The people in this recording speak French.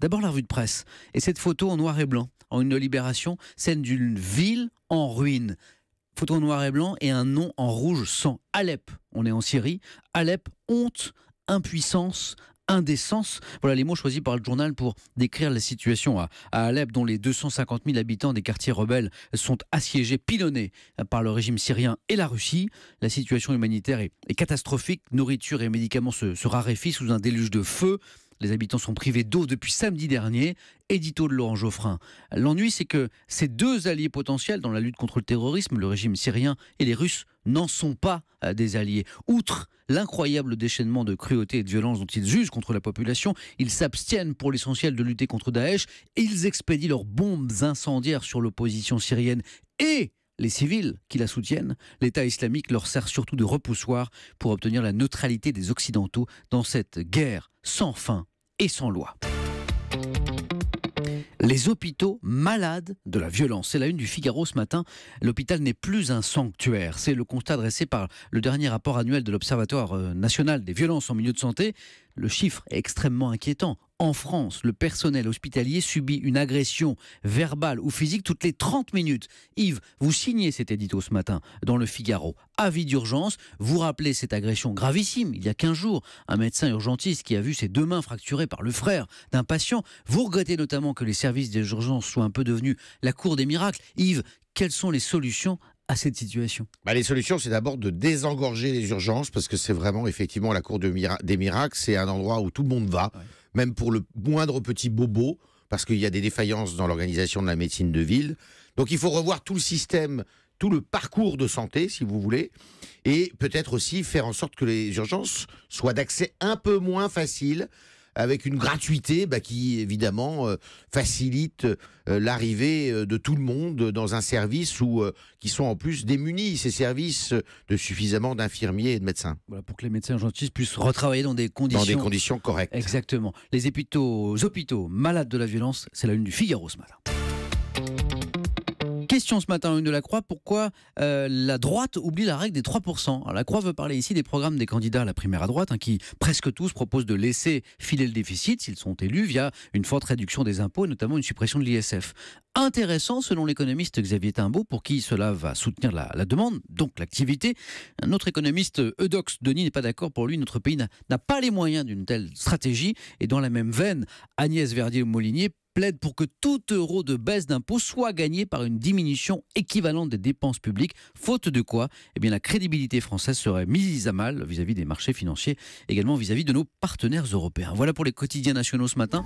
D'abord la revue de presse. Et cette photo en noir et blanc, en une libération, scène d'une ville en ruine. Photo en noir et blanc et un nom en rouge sans Alep. On est en Syrie. Alep, honte, impuissance, indécence. Voilà les mots choisis par le journal pour décrire la situation à, Alep, dont les 250 000 habitants des quartiers rebelles sont assiégés, pilonnés par le régime syrien et la Russie. La situation humanitaire est, catastrophique. Nourriture et médicaments se, se raréfient sous un déluge de feu. Les habitants sont privés d'eau depuis samedi dernier. Édito de Laurent Geoffrin. L'ennui, c'est que ces deux alliés potentiels dans la lutte contre le terrorisme, le régime syrien et les Russes, n'en sont pas euh, des alliés. Outre l'incroyable déchaînement de cruauté et de violence dont ils usent contre la population, ils s'abstiennent pour l'essentiel de lutter contre Daesh et ils expédient leurs bombes incendiaires sur l'opposition syrienne et les civils qui la soutiennent, l'État islamique leur sert surtout de repoussoir pour obtenir la neutralité des Occidentaux dans cette guerre sans fin et sans loi. Les hôpitaux malades de la violence. C'est la une du Figaro ce matin. L'hôpital n'est plus un sanctuaire. C'est le constat dressé par le dernier rapport annuel de l'Observatoire euh, national des violences en milieu de santé. Le chiffre est extrêmement inquiétant. En France, le personnel hospitalier subit une agression verbale ou physique toutes les 30 minutes. Yves, vous signez cet édito ce matin dans le Figaro. Avis d'urgence, vous rappelez cette agression gravissime il y a 15 jours. Un médecin urgentiste qui a vu ses deux mains fracturées par le frère d'un patient. Vous regrettez notamment que les services des urgences soient un peu devenus la cour des miracles. Yves, quelles sont les solutions à cette situation bah, Les solutions, c'est d'abord de désengorger les urgences, parce que c'est vraiment effectivement la cour des miracles, c'est un endroit où tout le monde va, même pour le moindre petit bobo, parce qu'il y a des défaillances dans l'organisation de la médecine de ville. Donc il faut revoir tout le système, tout le parcours de santé, si vous voulez, et peut-être aussi faire en sorte que les urgences soient d'accès un peu moins facile avec une gratuité bah, qui évidemment euh, facilite euh, l'arrivée euh, de tout le monde dans un service où qui sont en plus démunis ces services de suffisamment d'infirmiers et de médecins. Voilà pour que les médecins urgentistes puissent retravailler dans des conditions dans des conditions correctes. Exactement. Les hôpitaux, hôpitaux malades de la violence, c'est la lune du Figaro ce matin. Question ce matin, une de la Croix, pourquoi euh, la droite oublie la règle des 3% La Croix veut parler ici des programmes des candidats à la primaire à droite, hein, qui presque tous proposent de laisser filer le déficit s'ils sont élus via une forte réduction des impôts, notamment une suppression de l'ISF. Intéressant selon l'économiste Xavier Timbaud, pour qui cela va soutenir la, la demande, donc l'activité. Un autre économiste, Eudox Denis, n'est pas d'accord. Pour lui, notre pays n'a pas les moyens d'une telle stratégie. Et dans la même veine, Agnès Verdier-Molinier plaide pour que tout euro de baisse d'impôt soit gagné par une diminution équivalente des dépenses publiques, faute de quoi eh bien, la crédibilité française serait mise à mal vis-à-vis des marchés financiers, également vis à -vis de nos partenaires européens. Voilà pour les quotidiens nationaux ce matin.